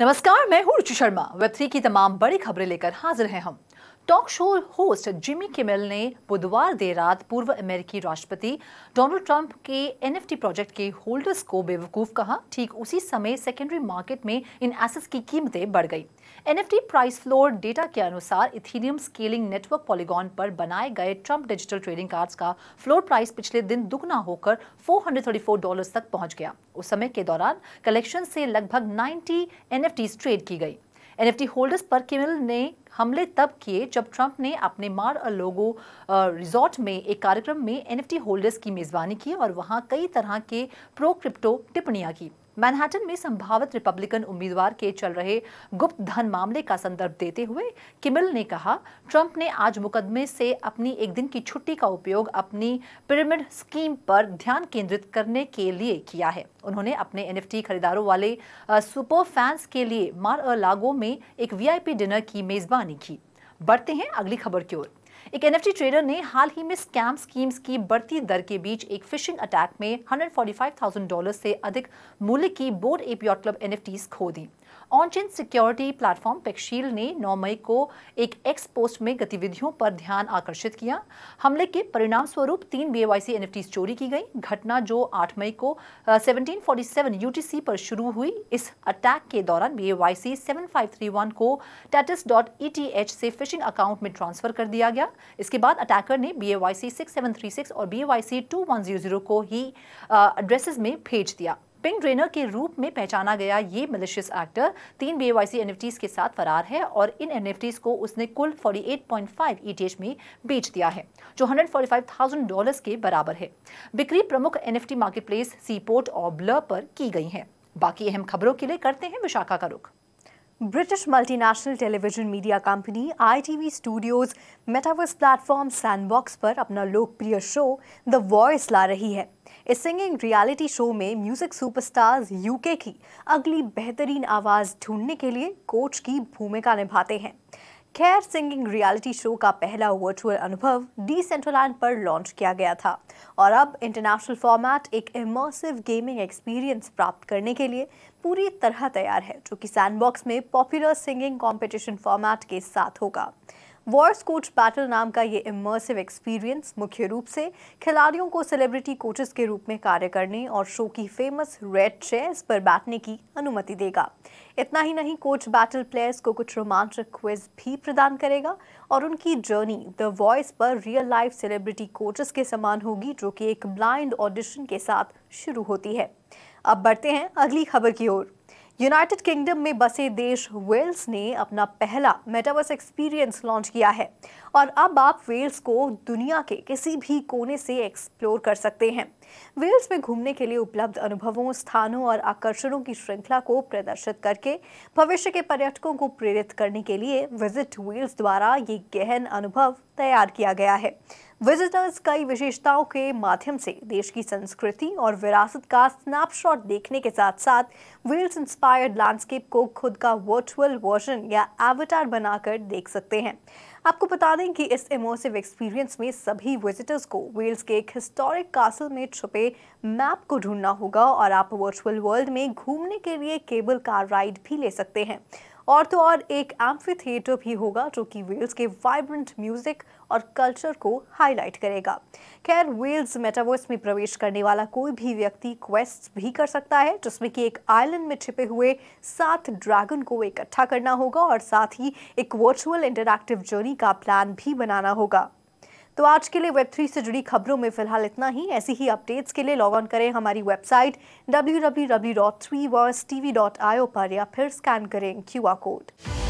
नमस्कार मैं हूं रुचि शर्मा वेब थ्री की तमाम बड़ी खबरें लेकर हाजिर हैं हम talk show host Jimmy Kimmel ने बुधवार देर रात पूर्व अमेरिकी राष्ट्रपति डोनाल्ड ट्रंप के एनएफटी प्रोजेक्ट के होल्डर्स को बेवकूफ़ कहा ठीक उसी समय सेकेंडरी मार्केट में इन एसेट्स की कीमतें बढ़ गई एनएफटी प्राइस फ्लोर डेटा के अनुसार इथीनियम स्केलिंग नेटवर्क पॉलीगॉन पर बनाए गए ट्रम्प डिजिटल ट्रेडिंग कार्ड्स का फ्लोर प्राइस पिछले दिन दुगना होकर 434 डॉलर्स तक पहुंच गया उस समय के दौरान कलेक्शन से लगभग 90 एनएफटी ट्रेड की गई एनएफटी होल्डर्स पर किमिल ने हमले तब किए जब ट्रंप ने अपने मार अ लोगो रिजॉर्ट में एक कार्यक्रम में एनएफटी होल्डर्स की मेज़बानी की और वहां कई तरह के प्रो क्रिप्टो टिप्पणियां की मैनहट्टन में संभावित रिपब्लिकन उम्मीदवार के चल रहे गुप्त धन मामले का संदर्भ देते हुए किमिल ने कहा ट्रंप ने आज मुकदमे से अपनी एक दिन की छुट्टी का उपयोग अपनी पिरामिड स्कीम पर ध्यान केंद्रित करने के लिए किया है उन्होंने अपने एनएफटी खरीदारों वाले सुपर फैंस के लिए मार अ लागो में एक वीआईपी डिनर की मेजबानी की बढ़ते हैं अगली खबर की ओर एक एनएफटी ट्रेडर ने हाल ही में स्कैम स्कीम्स की बढ़ती दर के बीच एक फिशिंग अटैक में 145,000 डॉलर से अधिक मूल्य की बोर्ड एपीआर क्लब एनएफटीज खो दी ऑनचेन सिक्योरिटी प्लेटफॉर्म पेक्शील ने 9 मई को एक एक्स पोस्ट में गतिविधियों पर ध्यान आकर्षित किया हमले के परिणाम स्वरूप तीन बी एवाईसी एनएफटीज चोरी की गई घटना जो 8 मई को 1747 यूटीसी पर शुरू हुई इस अटैक के दौरान बी थ्री 7531 को डॉट एच e से फिशिंग अकाउंट में ट्रांसफर कर दिया गया इसके बाद अटैकर ने B A Y C six seven three six और B A Y C two one zero zero को ही एड्रेसेस में भेज दिया पिंग ड्रेनर के रूप में पहचाना गया ये मलिशियस एक्टर तीन B A Y C N F Ts के साथ फरार है और इन एन एफ टीज को उसने कुल forty eight point five E T H में बेच दिया है जो hundred forty five thousand dollar के बराबर है बिक्री प्रमुख N F T marketplace Seaport और ब्लर पर की गई है बाकी अहम खबरों के लिए करते हैं विशाखा का रुख British multinational television media company ITV studios metaverse platform Sandbox पर अपना लोकप्रिय शो द वॉइस ला रही है इस सिंगिंग रियलिटी शो में म्यूजिक सुपरस्टार्स यूके की अगली बेहतरीन आवाज़ ढूंढने के लिए कोच की भूमिका निभाते हैं खैर सिंगिंग रियलिटी शो का पहला वर्चुअल अनुभव डी सेंट्रलैंड पर लॉन्च किया गया था और अब इंटरनेशनल फॉर्मेट एक इमर्सिव गेमिंग एक्सपीरियंस प्राप्त करने के लिए पूरी तरह तैयार है जो कि सैंडबॉक्स में पॉपुलर सिंगिंग कंपटीशन फॉर्मेट के साथ होगा वॉर कोच बैटल नाम का ये इमर्सिव एक्सपीरियंस मुख्य रूप से खिलाड़ियों को सेलिब्रिटी कोचेस के रूप में कार्य करने और शो की फेमस रेड चेयर्स पर बैठने की अनुमति देगा इतना ही नहीं कोच बैटल प्लेयर्स को कुछ रोमांचक क्विज भी प्रदान करेगा और उनकी जर्नी द वॉइस पर रियल लाइफ सेलिब्रिटी कोचेस के समान होगी जो कि एक ब्लाइंड ऑडिशन के साथ शुरू होती है अब बढ़ते हैं अगली खबर की ओर यूनाइटेड किंगडम में बसे देश वेल्स ने अपना पहला मेटावर्स एक्सपीरियंस लॉन्च किया है और अब आप वेल्स को दुनिया के किसी भी कोने से एक्सप्लोर कर सकते हैं वेल्स में घूमने के लिए उपलब्ध अनुभवों स्थानों और आकर्षणों की श्रृंखला को प्रदर्शित करके भविष्य के पर्यटकों को प्रेरित करने के लिए विजिट वेल्स द्वारा ये गहन अनुभव तैयार किया गया है विजिटर्स कई विशेषताओं के माध्यम से देश की संस्कृति और विरासत का स्नैपशॉट देखने के साथ साथ व्हील्स इंस्पायर्ड लैंडस्केप को खुद का वर्चुअल वर्जन या एवटार बनाकर देख सकते हैं आपको बता दें कि इस इमोसिव एक्सपीरियंस में सभी विजिटर्स को वेल्स के एक हिस्टोरिक कासल में छुपे मैप को ढूंढना होगा और आप वर्चुअल वर्ल्ड में घूमने के लिए केबल कार राइड भी ले सकते हैं और तो और एक एम्फी थिएटर भी होगा जो कि वेल्स के वाइब्रेंट म्यूजिक और कल्चर को हाईलाइट करेगा खैर वेल्स मेटावर्स में प्रवेश करने वाला कोई भी व्यक्ति क्वेस्ट भी कर सकता है जिसमें कि एक आइलैंड में छिपे हुए सात ड्रैगन को इकट्ठा करना होगा और साथ ही एक वर्चुअल इंटरक्टिव जर्नी का प्लान भी बनाना होगा तो आज के लिए वेब थ्री से जुड़ी खबरों में फिलहाल इतना ही ऐसी ही अपडेट्स के लिए लॉग ऑन करें हमारी वेबसाइट डब्ल्यू पर या फिर स्कैन करें क्यू कोड